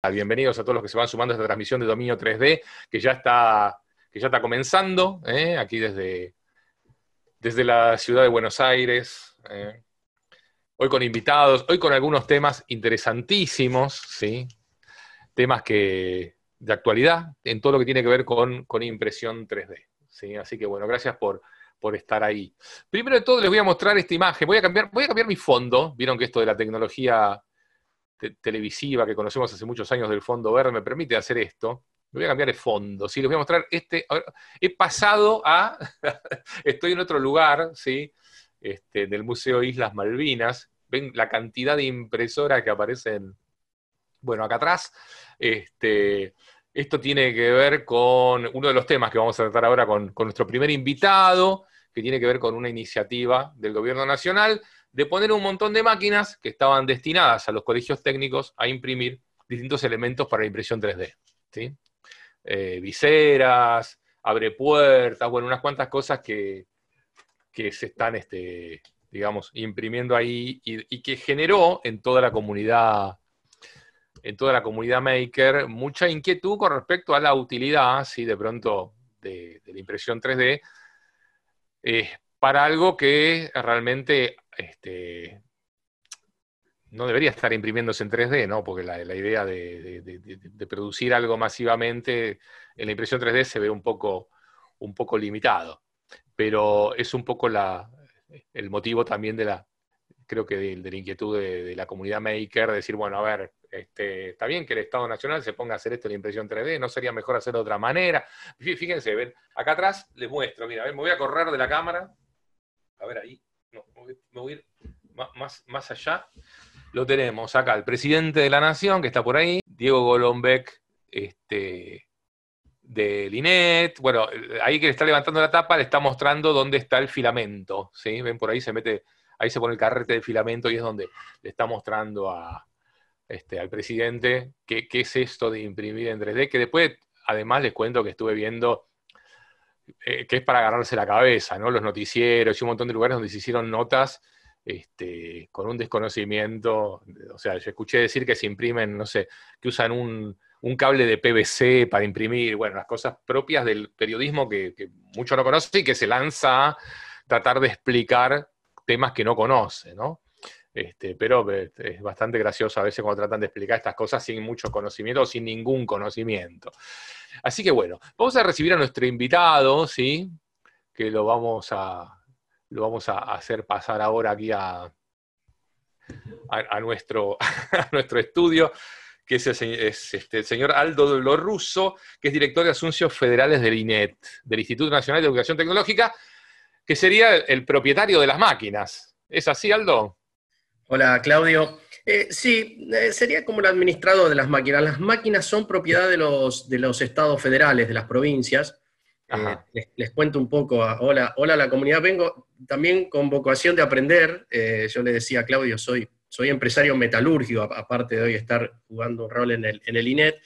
Ah, bienvenidos a todos los que se van sumando a esta transmisión de Dominio 3D, que ya está, que ya está comenzando, ¿eh? aquí desde, desde la ciudad de Buenos Aires. ¿eh? Hoy con invitados, hoy con algunos temas interesantísimos, ¿sí? temas que, de actualidad en todo lo que tiene que ver con, impresión 3D. ¿sí? Así que bueno, gracias por, por estar ahí. Primero de todo les voy a mostrar esta imagen. Voy a cambiar, voy a cambiar mi fondo. Vieron que esto de la tecnología televisiva que conocemos hace muchos años del fondo verde me permite hacer esto. Me voy a cambiar el fondo, ¿sí? Les voy a mostrar este. he pasado a. estoy en otro lugar, ¿sí? Este, del Museo Islas Malvinas. Ven la cantidad de impresoras que aparecen. Bueno, acá atrás. Este, esto tiene que ver con uno de los temas que vamos a tratar ahora con nuestro primer invitado, que tiene que ver con una iniciativa del Gobierno Nacional de poner un montón de máquinas que estaban destinadas a los colegios técnicos a imprimir distintos elementos para la impresión 3D. Eh, viseras, abre puertas, bueno, unas cuantas cosas que, se están, este, digamos, imprimiendo ahí y, que generó en toda la comunidad en toda la comunidad maker, mucha inquietud con respecto a la utilidad, ¿sí? de pronto, de, la impresión 3D, eh, para algo que realmente este, no debería estar imprimiéndose en 3D, ¿no? Porque la, idea de, producir algo masivamente en la impresión 3D se ve un poco, un poco limitado. Pero es un poco la, el motivo también de la, creo que de, la inquietud de, la comunidad maker, decir, bueno, a ver, este, está bien que el Estado Nacional se ponga a hacer esto en la impresión 3D, ¿no sería mejor hacerlo de otra manera? Fíjense, ven, acá atrás les muestro, mira, me voy a correr de la cámara, a ver ahí, me voy a ir más, más allá. Lo tenemos acá, el presidente de la Nación, que está por ahí, Diego Golombek, este, de Linet. Bueno, eh, ahí que le está levantando la tapa, le está mostrando dónde está el filamento. ¿sí? Ven por ahí, se mete, ahí se pone el carrete de filamento y es donde le está mostrando a, este, al presidente qué, qué es esto de imprimir en 3D, que después, además, les cuento que estuve viendo eh, que es para agarrarse la cabeza, ¿no? Los noticieros y un montón de lugares donde se hicieron notas este, con un desconocimiento. O sea, yo escuché decir que se imprimen, no sé, que usan un, cable de PVC para imprimir, bueno, las cosas propias del periodismo que, muchos mucho no conoce y que se lanza a tratar de explicar temas que no conoce, ¿no? Este, pero eh, es bastante gracioso a veces cuando tratan de explicar estas cosas sin mucho conocimiento o sin ningún conocimiento. Así que bueno, vamos a recibir a nuestro invitado, ¿sí? Que lo vamos a, lo vamos a hacer pasar ahora aquí a, nuestro, nuestro estudio que es este, el, señor Aldo Lorusso, que es director de Asuntos Federales del INET, del Instituto Nacional de Educación Tecnológica, que sería el propietario de las máquinas. ¿Es así, Aldo? Hola, Claudio. Eh, sí, eh, sería como el administrador de las máquinas. Las máquinas son propiedad de los, de los estados federales, de las provincias. Eh, les, cuento un poco. hola, hola la comunidad. Vengo también con vocación de aprender. yo le decía a Claudio, soy, soy empresario metalúrgico, aparte de hoy estar jugando un rol en el, en el INET.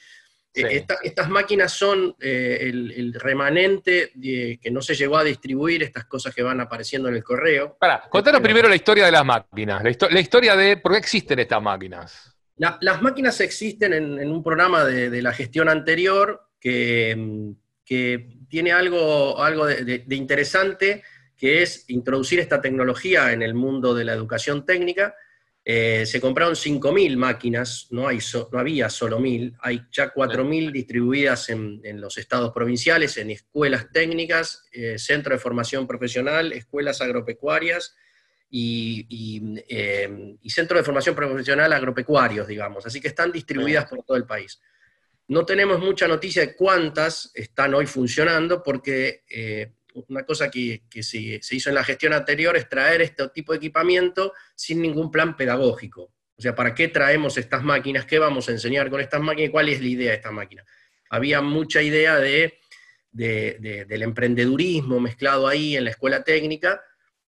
Eh, estas máquinas son eh, el, remanente que no se llegó a distribuir, estas cosas que van apareciendo en el correo. Para, contanos este, primero la historia de las máquinas, la, historia de por qué existen estas máquinas. las máquinas existen en, un programa de, la gestión anterior que, tiene algo, de interesante, que es introducir esta tecnología en el mundo de la educación técnica eh, se compraron 5.000 máquinas, no, hay no había solo 1.000, hay ya 4.000 distribuidas en, los estados provinciales, en escuelas técnicas, eh, centro de formación profesional, escuelas agropecuarias y, y, eh, centro de formación profesional agropecuarios, digamos. Así que están distribuidas por todo el país. No tenemos mucha noticia de cuántas están hoy funcionando porque una cosa que, se, hizo en la gestión anterior es traer este tipo de equipamiento sin ningún plan pedagógico. O sea, ¿para qué traemos estas máquinas? ¿Qué vamos a enseñar con estas máquinas? ¿Cuál es la idea de estas máquinas? Había mucha idea de, del emprendedurismo mezclado ahí en la escuela técnica,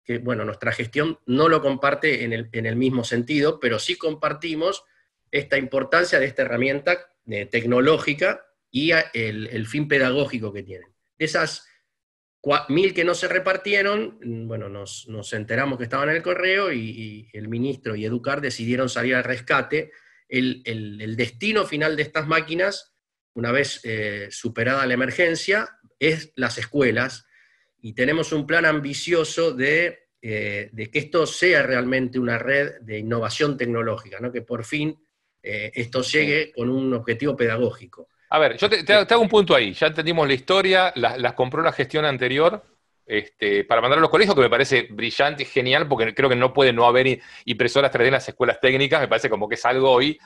que bueno, nuestra gestión no lo comparte en el, mismo sentido, pero sí compartimos esta importancia de esta herramienta eh, tecnológica y el, el fin pedagógico que tienen. Esas mil que no se repartieron, mm, bueno, nos, enteramos que estaban en el correo y, el ministro y Educar decidieron salir al rescate. El, destino final de estas máquinas, una vez eh, superada la emergencia, es las escuelas y tenemos un plan ambicioso de, eh, que esto sea realmente una red de innovación tecnológica, que por fin eh, esto llegue con un objetivo pedagógico. A ver, yo este, te, hago un punto ahí. Ya entendimos la historia, las, compró la gestión anterior este, para mandar a los colegios, que me parece brillante y genial, porque creo que no puede no haber impresoras 3D en las escuelas técnicas. Me parece como que es algo hoy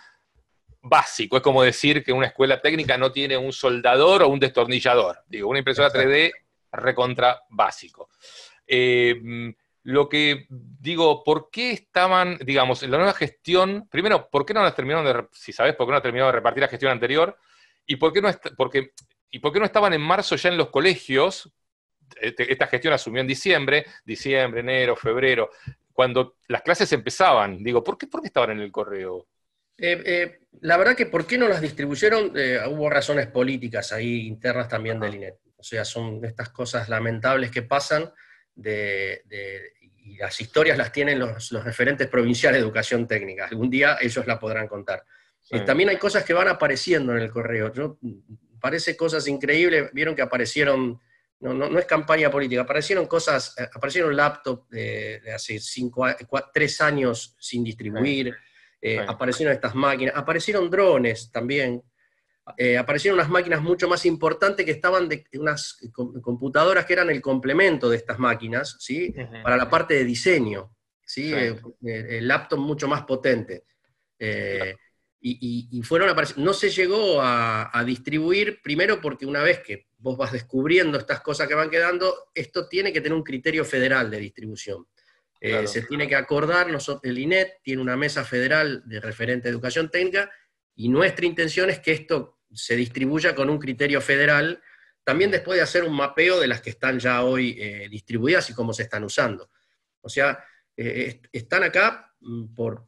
básico. Es como decir que una escuela técnica no tiene un soldador o un destornillador. Digo, una impresora 3D recontra básico. Eh, lo que digo, ¿por qué estaban, digamos, en la nueva gestión? Primero, ¿por qué no las terminaron de, si sabes, por qué no terminaron de repartir la gestión anterior? ¿Y por qué no, no estaban en marzo ya en los colegios? Este, esta gestión asumió en diciembre, diciembre, enero, febrero, cuando las clases empezaban. Digo, ¿por qué, estaban en el correo? Eh, eh, la verdad que por qué no las distribuyeron, eh, hubo razones políticas ahí internas también del INET. O sea, son estas cosas lamentables que pasan y las historias las tienen los, los referentes provinciales de educación técnica. Algún día ellos la podrán contar también hay cosas que van apareciendo en el correo. Yo, parece cosas increíbles, vieron que aparecieron, no, no, es campaña política, aparecieron cosas, eh, aparecieron laptops de, hace cinco, tres años sin distribuir, eh, aparecieron estas máquinas, aparecieron drones también, eh, aparecieron unas máquinas mucho más importantes que estaban de unas computadoras que eran el complemento de estas máquinas, ¿sí? Para la parte de diseño, ¿sí? el laptop mucho más potente. Eh, y, fueron No se llegó a, distribuir, primero porque una vez que vos vas descubriendo estas cosas que van quedando, esto tiene que tener un criterio federal de distribución. Eh, se tiene que acordar, el INET tiene una mesa federal de referente educación técnica y nuestra intención es que esto se distribuya con un criterio federal, también después de hacer un mapeo de las que están ya hoy eh, distribuidas y cómo se están usando. O sea, eh, están acá mm, por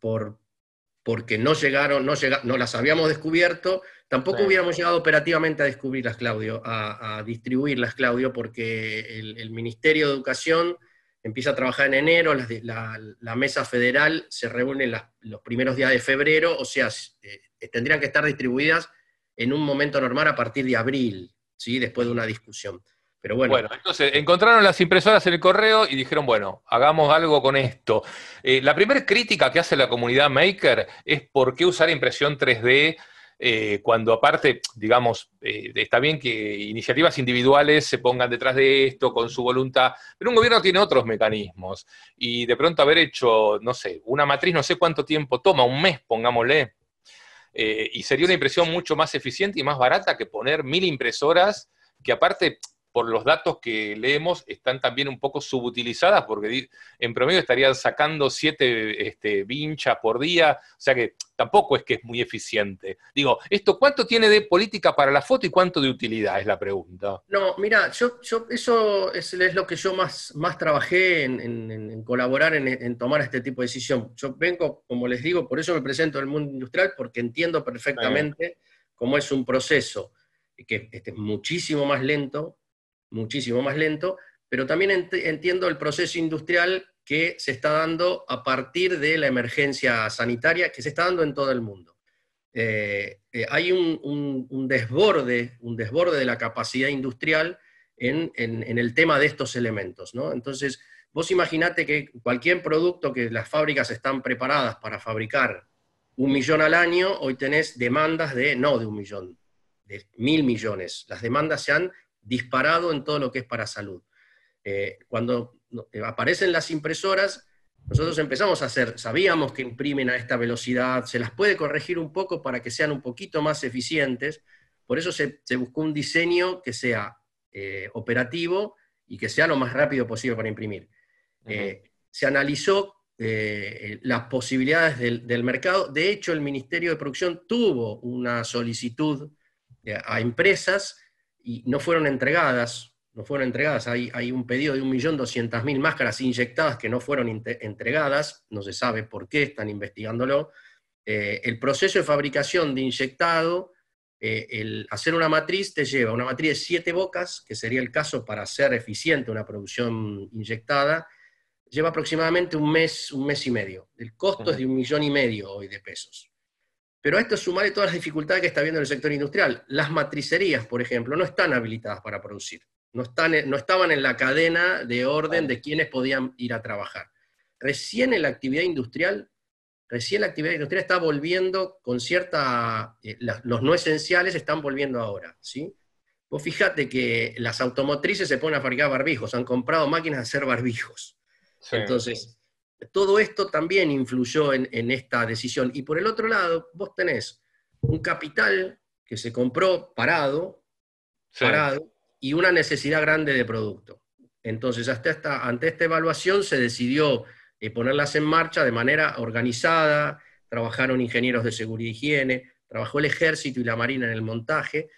porque no llegaron, no, las habíamos descubierto, tampoco hubiéramos llegado operativamente a descubrirlas, Claudio, a, distribuirlas, Claudio, porque el, Ministerio de Educación empieza a trabajar en enero, la, mesa federal se reúne los primeros días de febrero, o sea, eh, tendrían que estar distribuidas en un momento normal a partir de abril, ¿sí? después de una discusión. Pero bueno. entonces encontraron las impresoras en el correo y dijeron, bueno, hagamos algo con esto. Eh, la primera crítica que hace la comunidad Maker es por qué usar impresión 3D eh, cuando aparte, digamos, eh, está bien que iniciativas individuales se pongan detrás de esto con su voluntad, pero un gobierno tiene otros mecanismos. Y de pronto haber hecho, no sé, una matriz, no sé cuánto tiempo toma, un mes, pongámosle, y sería una impresión mucho más eficiente y más barata que poner mil impresoras que aparte por los datos que leemos, están también un poco subutilizadas, porque en promedio estarían sacando siete este, vinchas por día, o sea que tampoco es que es muy eficiente. Digo, ¿esto cuánto tiene de política para la foto y cuánto de utilidad? Es la pregunta. No, mira, yo, eso es, lo que yo más, más trabajé en, colaborar, en, tomar este tipo de decisión. Yo vengo, como les digo, por eso me presento en el mundo industrial, porque entiendo perfectamente cómo es un proceso que este, es muchísimo más lento, muchísimo más lento, pero también entiendo el proceso industrial que se está dando a partir de la emergencia sanitaria que se está dando en todo el mundo. Eh, eh, hay un, desborde, un desborde de la capacidad industrial en, el tema de estos elementos. ¿no? Entonces, vos imaginate que cualquier producto que las fábricas están preparadas para fabricar un millón al año, hoy tenés demandas de, no de un millón, de mil millones. Las demandas se han disparado en todo lo que es para salud. Eh, cuando eh, aparecen las impresoras, nosotros empezamos a hacer, sabíamos que imprimen a esta velocidad, se las puede corregir un poco para que sean un poquito más eficientes, por eso se, buscó un diseño que sea eh, operativo y que sea lo más rápido posible para imprimir. se analizó las posibilidades del, mercado, de hecho el Ministerio de Producción tuvo una solicitud a empresas y no fueron entregadas, no fueron entregadas. Hay, hay un pedido de 1.200.000 máscaras inyectadas que no fueron entregadas, no se sabe por qué, están investigándolo. Eh, el proceso de fabricación de inyectado, eh, el hacer una matriz te lleva una matriz de siete bocas, que sería el caso para ser eficiente una producción inyectada, lleva aproximadamente un mes, un mes y medio. El costo es de un millón y medio hoy de pesos. Pero a esto sumarle todas las dificultades que está viendo el sector industrial. Las matricerías, por ejemplo, no están habilitadas para producir. No, están, no estaban en la cadena de orden de quienes podían ir a trabajar. Recién en la actividad industrial, recién la actividad industrial está volviendo con cierta... Eh, los no esenciales están volviendo ahora, ¿sí? Vos fíjate que las automotrices se ponen a fabricar barbijos, han comprado máquinas de hacer barbijos. Entonces, todo esto también influyó en, esta decisión. Y por el otro lado, vos tenés un capital que se compró parado, parado y una necesidad grande de producto. Entonces, hasta ante esta evaluación se decidió eh, ponerlas en marcha de manera organizada, trabajaron ingenieros de seguridad y higiene, trabajó el ejército y la marina en el montaje,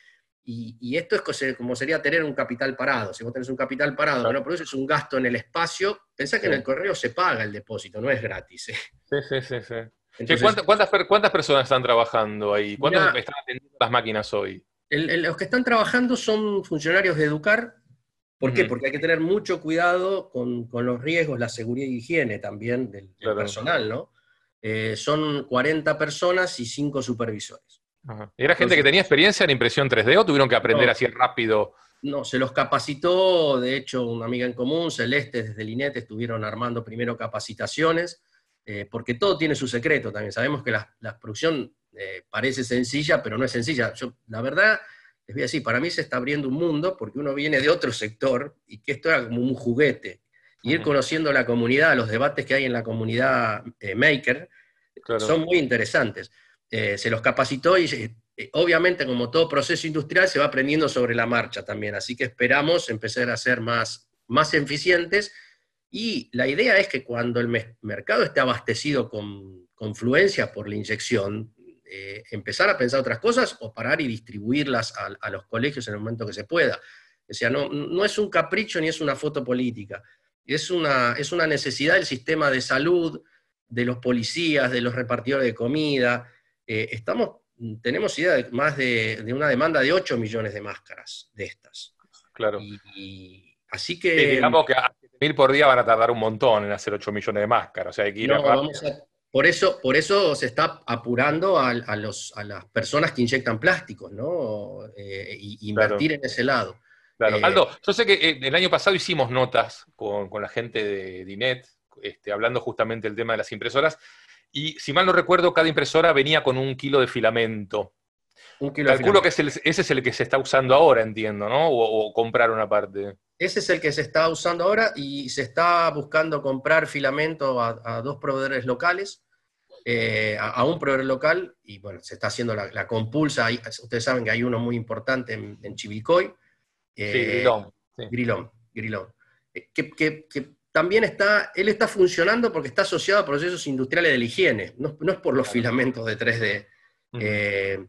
y, esto es como sería tener un capital parado. Si vos tenés un capital parado pero no produces un gasto en el espacio, pensá que en el correo se paga el depósito, no es gratis. Eh. Sí, sí, sí. sí. ¿cuántas, personas están trabajando ahí? ¿Cuántas están atendiendo las máquinas hoy? los que están trabajando son funcionarios de Educar. ¿Por qué? Mm. Porque hay que tener mucho cuidado con, los riesgos, la seguridad y higiene también del, personal, ¿no? Eh, son 40 personas y 5 supervisores. ¿Era gente que tenía experiencia en impresión 3D o tuvieron que aprender así rápido? No, se los capacitó, de hecho, una amiga en común, Celeste, desde Linete, estuvieron armando primero capacitaciones, eh, porque todo tiene su secreto también. Sabemos que la, producción eh, parece sencilla, pero no es sencilla. la verdad, les voy a decir, para mí se está abriendo un mundo porque uno viene de otro sector y que esto era como un juguete. ir conociendo la comunidad, los debates que hay en la comunidad eh, maker, son muy interesantes. Eh, se los capacitó y eh, eh, obviamente como todo proceso industrial se va aprendiendo sobre la marcha también, así que esperamos empezar a ser más, más eficientes y la idea es que cuando el mercado esté abastecido con fluencia por la inyección, empezar a pensar otras cosas o parar y distribuirlas a, los colegios en el momento que se pueda. O sea, no, no es un capricho ni es una foto política, es una, es una necesidad del sistema de salud, de los policías, de los repartidores de comida, eh, estamos, tenemos idea de más de, una demanda de 8 millones de máscaras de estas. Claro. así que... digamos que a mil por día van a tardar un montón en hacer 8 millones de máscaras, por, eso, por eso se está apurando a, las personas que inyectan plásticos, ¿no? Eh, y, invertir en ese lado. Claro. Eh, Aldo, yo sé que el año pasado hicimos notas con, la gente de DINET, este, hablando justamente del tema de las impresoras, y si mal no recuerdo, cada impresora venía con un kilo de filamento. Calculo que ese es el que se está usando ahora, entiendo, ¿no? O, comprar una parte. Ese es el que se está usando ahora y se está buscando comprar filamento a, dos proveedores locales, eh, a, un proveedor local, y bueno, se está haciendo la, compulsa. ustedes saben que hay uno muy importante en, en Chivilcoy. sí, eh, Grilón. Grilón, Grilón. Eh, también está, él está funcionando porque está asociado a procesos industriales de la higiene, no, es por los filamentos de 3D. Eh,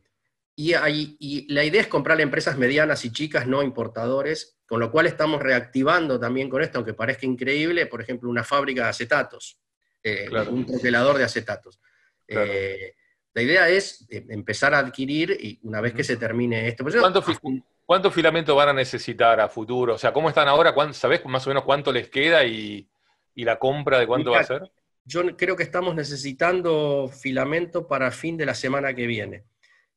y, la idea es comprarle empresas medianas y chicas, no importadores, con lo cual estamos reactivando también con esto, aunque parezca increíble, por ejemplo, una fábrica de acetatos, eh, un congelador de acetatos. Eh, la idea es empezar a adquirir y una vez que se termine esto. Pues, ¿Cuántos filamentos van a necesitar a futuro? O sea, ¿cómo están ahora? ¿Sabés más o menos cuánto les queda y, la compra de cuánto va a ser? Yo creo que estamos necesitando filamento para fin de la semana que viene.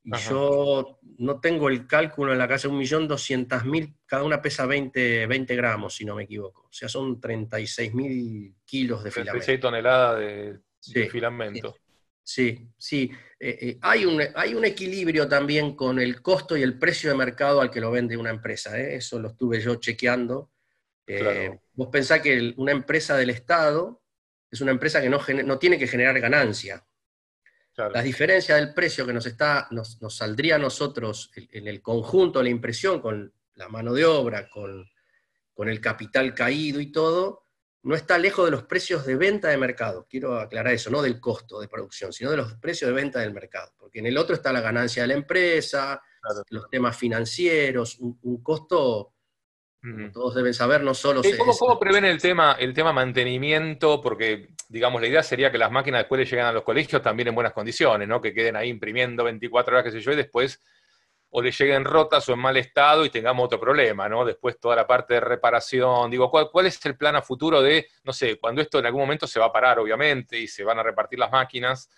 Y yo no tengo el cálculo en la casa, 1.200.000, cada una pesa 20, 20 gramos, si no me equivoco. O sea, son 36.000 kilos de filamento. 36 toneladas de, filamento. Sí, sí. Eh, eh, hay, un, equilibrio también con el costo y el precio de mercado al que lo vende una empresa. ¿eh? Eso lo estuve yo chequeando. Vos pensás que una empresa del Estado es una empresa que no, no tiene que generar ganancia. Las diferencias del precio que nos, está, nos, saldría a nosotros en, el conjunto, la impresión, con la mano de obra, con el capital caído y todo, no está lejos de los precios de venta de mercado. Quiero aclarar eso, no del costo de producción, sino de los precios de venta del mercado. Porque en el otro está la ganancia de la empresa, los temas financieros, un, costo, todos deben saber, no solo ¿Cómo, prevén el tema, el tema mantenimiento? Porque, digamos, la idea sería que las máquinas después le lleguen a los colegios también en buenas condiciones, ¿no? Que queden ahí imprimiendo 24 horas, qué sé yo, y después o le lleguen rotas o en mal estado y tengamos otro problema, ¿no? Después toda la parte de reparación, digo, ¿cuál, es el plan a futuro de, no sé, cuando esto en algún momento se va a parar, obviamente, y se van a repartir las máquinas,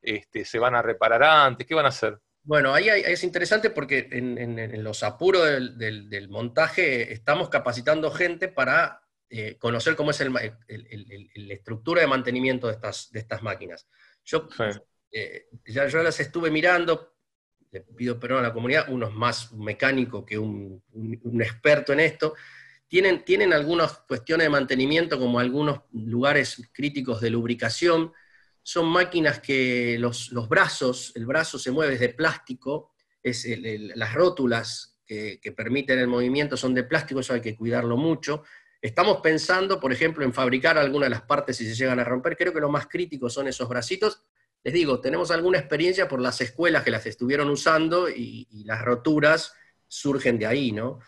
este, se van a reparar antes, ¿qué van a hacer? Bueno, ahí es interesante porque en, los apuros del, montaje estamos capacitando gente para eh, conocer cómo es la estructura de mantenimiento de estas, máquinas. Yo eh, ya yo las estuve mirando, le pido perdón a la comunidad, uno es más mecánico que un, experto en esto, tienen, algunas cuestiones de mantenimiento, como algunos lugares críticos de lubricación. Son máquinas que los, brazos, el brazo se mueve de plástico, es las rótulas que, que, permiten el movimiento son de plástico, eso hay que cuidarlo mucho. Estamos pensando, por ejemplo, en fabricar alguna de las partes si se llegan a romper. Creo que lo más crítico son esos bracitos les digo, tenemos alguna experiencia por las escuelas que las estuvieron usando y, las roturas surgen de ahí, ¿no?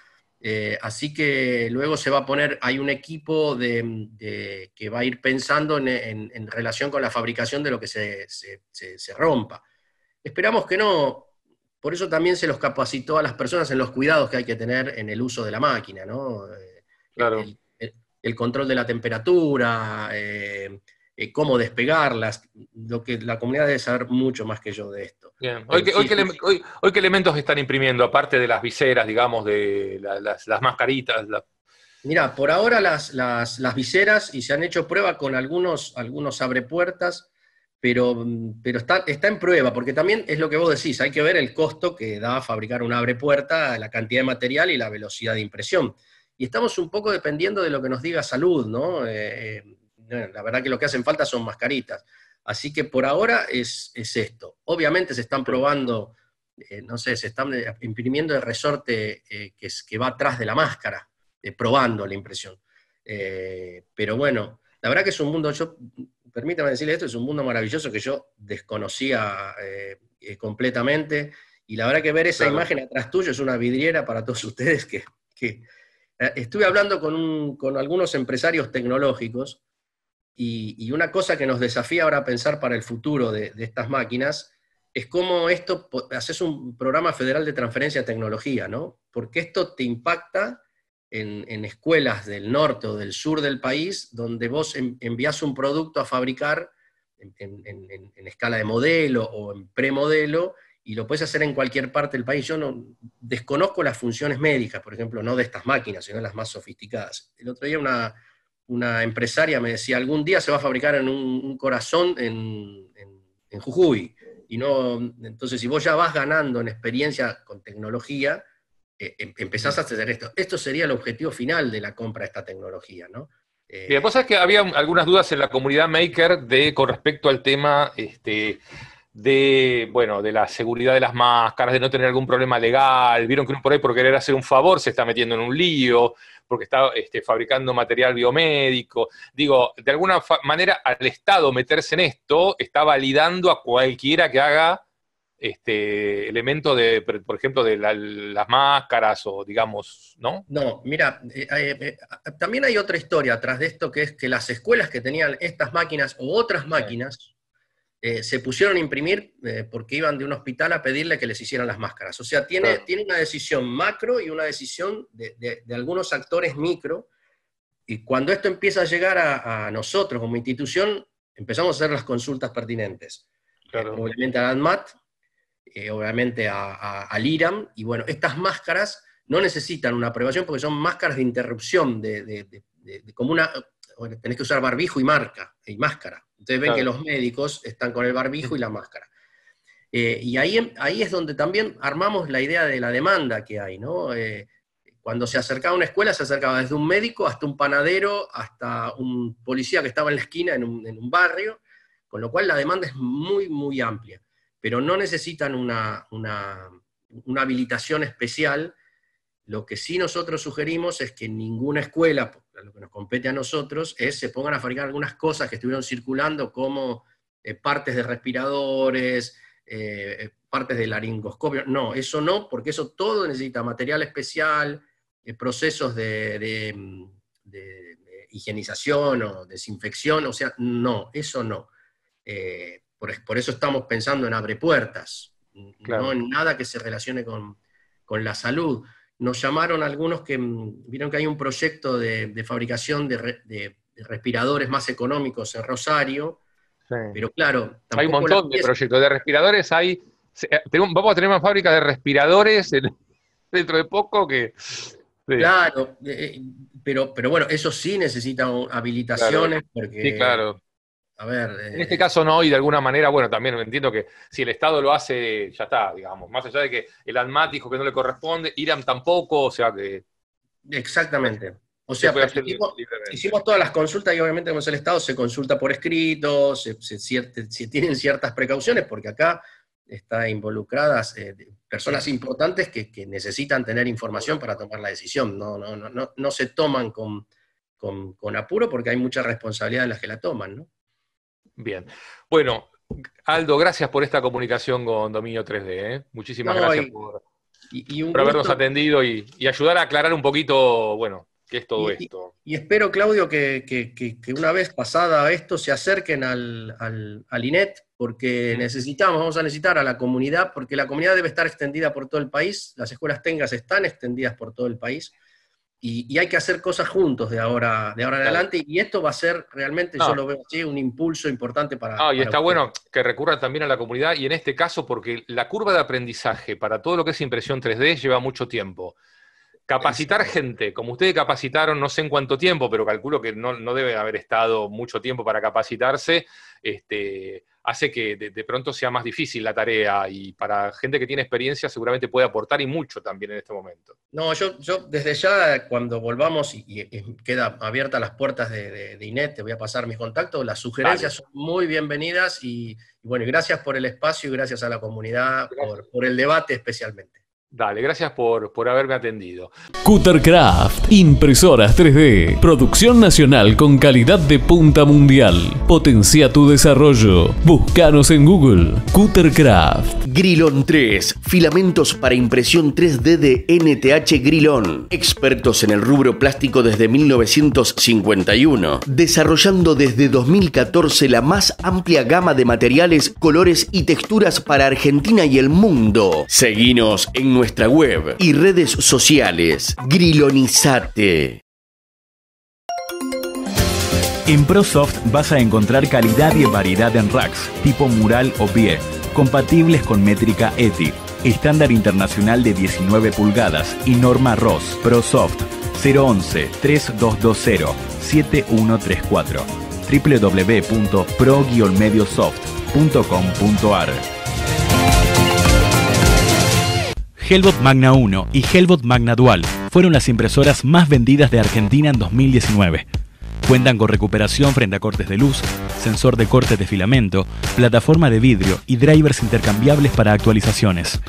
Eh, así que luego se va a poner, hay un equipo de, que va a ir pensando en, relación con la fabricación de lo que se, rompa. Esperamos que no, por eso también se los capacitó a las personas en los cuidados que hay que tener en el uso de la máquina, ¿no? Eh, claro. El, control de la temperatura, eh, eh, cómo despegarlas, lo que la comunidad debe saber mucho más que yo de esto. Bien. Hoy, ¿qué elementos están imprimiendo, aparte de las viseras, digamos, de las, mascaritas? Mira, por ahora las, las, viseras y se han hecho prueba con algunos, algunos abrepuertas, pero, pero está, está en prueba, porque también es lo que vos decís, hay que ver el costo que da fabricar un abrepuerta, la cantidad de material y la velocidad de impresión. Y estamos un poco dependiendo de lo que nos diga salud, ¿no? Eh, eh, la verdad que lo que hacen falta son mascaritas. Así que por ahora es, esto. Obviamente se están probando, eh, no sé, se están eh, imprimiendo el resorte eh, que, que va atrás de la máscara, probando la impresión. pero bueno, la verdad que es un mundo, yo, permítame decirle esto, es un mundo maravilloso que yo desconocía completamente. Y la verdad que ver esa imagen atrás tuyo es una vidriera para todos ustedes que, estuve hablando con, con algunos empresarios tecnológicos y, una cosa que nos desafía ahora a pensar para el futuro de, estas máquinas es cómo esto, haces un programa federal de transferencia de tecnología, ¿no? Porque esto te impacta en, escuelas del norte o del sur del país, donde vos envías un producto a fabricar en, en escala de modelo o en premodelo, y lo puedes hacer en cualquier parte del país. Yo no desconozco las funciones médicas, por ejemplo, no de estas máquinas, sino las más sofisticadas. El otro día una, una empresaria me decía, algún día se va a fabricar en un, corazón en, Jujuy. Y no, entonces, si vos ya vas ganando en experiencia con tecnología, eh, em, empezás a hacer esto. Esto sería el objetivo final de la compra de esta tecnología, ¿no? y la cosa es que había algunas dudas en la comunidad maker de, con respecto al tema este, de, bueno, de la seguridad de las máscaras, de no tener algún problema legal. Vieron que uno por ahí por querer hacer un favor se está metiendo en un lío, porque está este, fabricando material biomédico. Digo, de alguna manera al Estado meterse en esto está validando a cualquiera que haga este elemento de, por ejemplo, de las máscaras o digamos, ¿no? No, mira, eh, eh, eh, también hay otra historia atrás de esto que es que las escuelas que tenían estas máquinas o otras máquinas eh, se pusieron a imprimir eh, porque iban de un hospital a pedirle que les hicieran las máscaras. O sea, tiene, tiene una decisión macro y una decisión de, algunos actores micro. Y cuando esto empieza a llegar a, nosotros como institución, empezamos a hacer las consultas pertinentes. obviamente al ANMAT, eh, obviamente a, al IRAM. Y bueno, estas máscaras no necesitan una aprobación porque son máscaras de interrupción, de, de como una, tenés que usar barbijo y marca y máscara ustedes ven que los médicos están con el barbijo y la máscara. Eh, y ahí, ahí es donde también armamos la idea de la demanda que hay, ¿no? Eh, cuando se acercaba a una escuela, se acercaba desde un médico hasta un panadero, hasta un policía que estaba en la esquina, en un, barrio, con lo cual la demanda es muy, muy amplia. Pero no necesitan una, una habilitación especial. Lo que sí nosotros sugerimos es que ninguna escuela, lo que nos compete a nosotros, es se pongan a fabricar algunas cosas que estuvieron circulando como eh, partes de respiradores, eh, eh, partes de laringoscopio. No, eso no, porque eso todo necesita material especial, procesos mm, de, higienización o desinfección, o sea, no, eso no. Por, eso estamos pensando en abre puertas, no en nada que se relacione con, con la salud nos llamaron algunos que mm, vieron que hay un proyecto de, fabricación de, respiradores más económicos en Rosario, pero claro... Hay un montón de proyectos de respiradores, hay... Eh, vamos a tener una fábrica de respiradores dentro de poco que... Claro, eh, eh, pero, pero bueno, eso sí necesita habilitaciones porque... Sí, claro. En eh, este caso no, y de alguna manera, bueno, también entiendo que si el Estado lo hace, ya está, digamos. Más allá de que el ANMAT dijo que no le corresponde, IRAM tampoco, o sea que. Exactamente. O sea, hicimos, todas las consultas y obviamente con el Estado se consulta por escrito, se, tienen ciertas precauciones, porque acá están involucradas eh, personas importantes que, necesitan tener información para tomar la decisión. No, no, no, no, se toman con, con apuro porque hay mucha responsabilidad en las que la toman, ¿no? Bien. Bueno, Aldo, gracias por esta comunicación con Dominio 3D. ¿eh? Muchísimas gracias por, habernos atendido y, ayudar a aclarar un poquito, bueno, qué es todo esto. Y espero, Claudio, que, que, una vez pasada esto se acerquen al, al, al INET, porque necesitamos, vamos a necesitar a la comunidad, porque la comunidad debe estar extendida por todo el país, las escuelas tengas están extendidas por todo el país y, hay que hacer cosas juntos de ahora, de ahora en adelante. Y esto va a ser realmente, yo lo veo así, un impulso importante para. Ah, y está bueno que recurra también a la comunidad y en este caso, porque la curva de aprendizaje para todo lo que es impresión 3D lleva mucho tiempo. Capacitar este. gente, como ustedes capacitaron, no sé en cuánto tiempo, pero calculo que no, debe haber estado mucho tiempo para capacitarse, este, hace que de, pronto sea más difícil la tarea y para gente que tiene experiencia seguramente puede aportar y mucho también en este momento. No, yo, yo desde ya cuando volvamos y, queda abiertas las puertas de, de, INET, te voy a pasar mis contactos, las sugerencias son muy bienvenidas y, y, bueno, gracias por el espacio y gracias a la comunidad por el debate especialmente. Dale, gracias por, haberme atendido. Cuttercraft, impresoras 3D, producción nacional con calidad de punta mundial. Potencia tu desarrollo. Búscanos en Google. Cuttercraft. Grilón 3, filamentos para impresión 3D de NTH Grilón. Expertos en el rubro plástico desde 1951, desarrollando desde 2014 la más amplia gama de materiales, colores y texturas para Argentina y el mundo. Seguinos en nuestra web y redes sociales. Grilonizate. En ProSoft vas a encontrar calidad y variedad en racks, tipo mural o pie, compatibles con métrica ETI, estándar internacional de 19 pulgadas y norma ROS. ProSoft 011-3220-7134 www.pro-mediosoft.com.ar Helbot Magna 1 y Hellbot Magna Dual fueron las impresoras más vendidas de Argentina en 2019. Cuentan con recuperación frente a cortes de luz, sensor de cortes de filamento, plataforma de vidrio y drivers intercambiables para actualizaciones.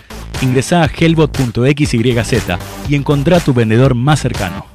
Ingresa a helbot.xyz y encontrá tu vendedor más cercano.